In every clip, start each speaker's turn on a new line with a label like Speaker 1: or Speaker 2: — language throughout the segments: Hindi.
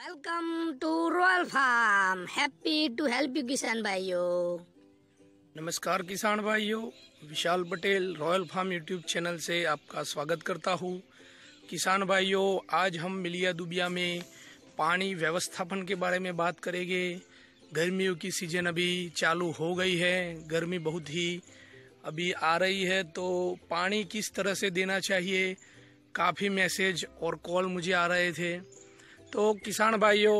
Speaker 1: welcome to Royal Farm happy to help you किसान भाइयों नमस्कार किसान भाइयों Vishal Patel Royal Farm YouTube channel से आपका स्वागत करता हूँ किसान भाइयों आज हम मिलिया दुबिया में पानी व्यवस्थापन के बारे में बात करेंगे गर्मियों की सीजन अभी चालू हो गई है गर्मी बहुत ही अभी आ रही है तो पानी किस तरह से देना चाहिए काफ़ी मैसेज और कॉल मुझे आ रहे थे तो किसान भाइयों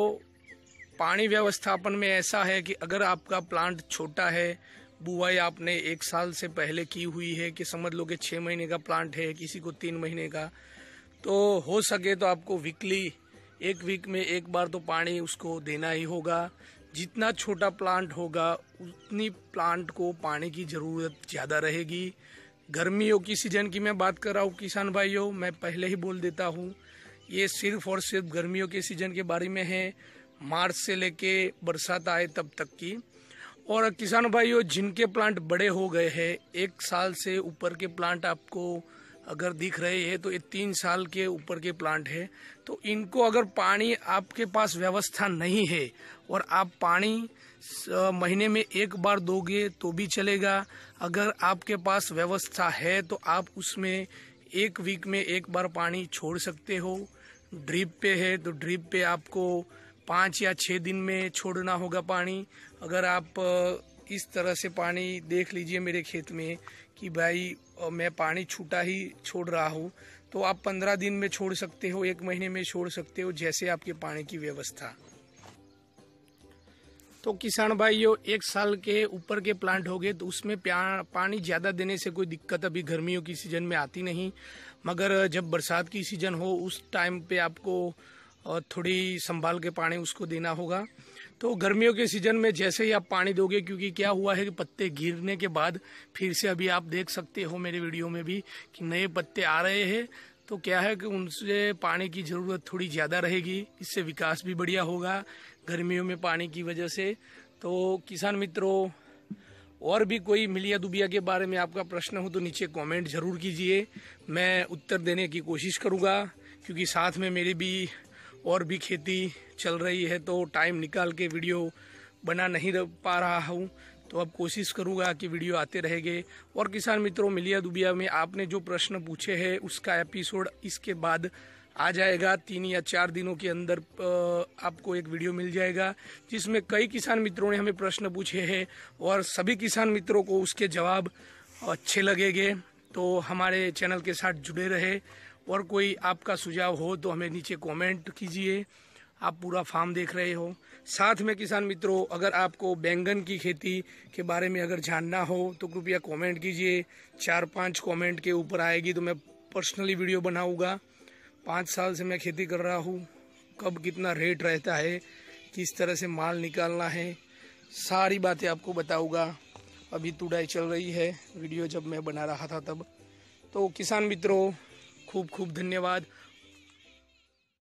Speaker 1: पानी व्यवस्थापन में ऐसा है कि अगर आपका प्लांट छोटा है बुआई आपने एक साल से पहले की हुई है कि समझ लो कि छः महीने का प्लांट है किसी को तीन महीने का तो हो सके तो आपको वीकली एक वीक में एक बार तो पानी उसको देना ही होगा जितना छोटा प्लांट होगा उतनी प्लांट को पानी की ज़रूरत ज़्यादा रहेगी गर्मियों की सीजन की मैं बात कर रहा हूँ किसान भाइयों मैं पहले ही बोल देता हूँ ये सिर्फ और सिर्फ गर्मियों के सीजन के बारे में है मार्च से लेके बरसात आए तब तक की और किसान भाइयों जिनके प्लांट बड़े हो गए हैं एक साल से ऊपर के प्लांट आपको अगर दिख रहे हैं तो ये तीन साल के ऊपर के प्लांट है तो इनको अगर पानी आपके पास व्यवस्था नहीं है और आप पानी महीने में एक बार दोगे तो भी चलेगा अगर आपके पास व्यवस्था है तो आप उसमें एक वीक में एक बार पानी छोड़ सकते हो ड्रिप पे है तो ड्रिप पे आपको पाँच या छः दिन में छोड़ना होगा पानी अगर आप इस तरह से पानी देख लीजिए मेरे खेत में कि भाई मैं पानी छूटा ही छोड़ रहा हूँ तो आप पंद्रह दिन में छोड़ सकते हो एक महीने में छोड़ सकते हो जैसे आपके पानी की व्यवस्था तो किसान भाइयों एक साल के ऊपर के प्लांट हो गए तो उसमें पानी ज़्यादा देने से कोई दिक्कत अभी गर्मियों की सीज़न में आती नहीं मगर जब बरसात की सीज़न हो उस टाइम पे आपको थोड़ी संभाल के पानी उसको देना होगा तो गर्मियों के सीज़न में जैसे ही आप पानी दोगे क्योंकि क्या हुआ है कि पत्ते गिरने के बाद फिर से अभी आप देख सकते हो मेरे वीडियो में भी कि नए पत्ते आ रहे हैं तो क्या है कि उनसे पानी की ज़रूरत थोड़ी ज़्यादा रहेगी इससे विकास भी बढ़िया होगा गर्मियों में पानी की वजह से तो किसान मित्रों और भी कोई मिलिया दुबिया के बारे में आपका प्रश्न हो तो नीचे कमेंट जरूर कीजिए मैं उत्तर देने की कोशिश करूँगा क्योंकि साथ में मेरी भी और भी खेती चल रही है तो टाइम निकाल के वीडियो बना नहीं पा रहा हूँ तो अब कोशिश करूँगा कि वीडियो आते रहेंगे और किसान मित्रों मिलिया दुबिया में आपने जो प्रश्न पूछे हैं उसका एपिसोड इसके बाद आ जाएगा तीन या चार दिनों के अंदर आपको एक वीडियो मिल जाएगा जिसमें कई किसान मित्रों ने हमें प्रश्न पूछे हैं और सभी किसान मित्रों को उसके जवाब अच्छे लगेंगे तो हमारे चैनल के साथ जुड़े रहे और कोई आपका सुझाव हो तो हमें नीचे कॉमेंट कीजिए आप पूरा फार्म देख रहे हो साथ में किसान मित्रों अगर आपको बैंगन की खेती के बारे में अगर जानना हो तो कृपया कमेंट कीजिए चार पांच कमेंट के ऊपर आएगी तो मैं पर्सनली वीडियो बनाऊंगा पाँच साल से मैं खेती कर रहा हूँ कब कितना रेट रहता है किस तरह से माल निकालना है सारी बातें आपको बताऊँगा अभी तुड़ाई चल रही है वीडियो जब मैं बना रहा था तब तो किसान मित्रों खूब खूब धन्यवाद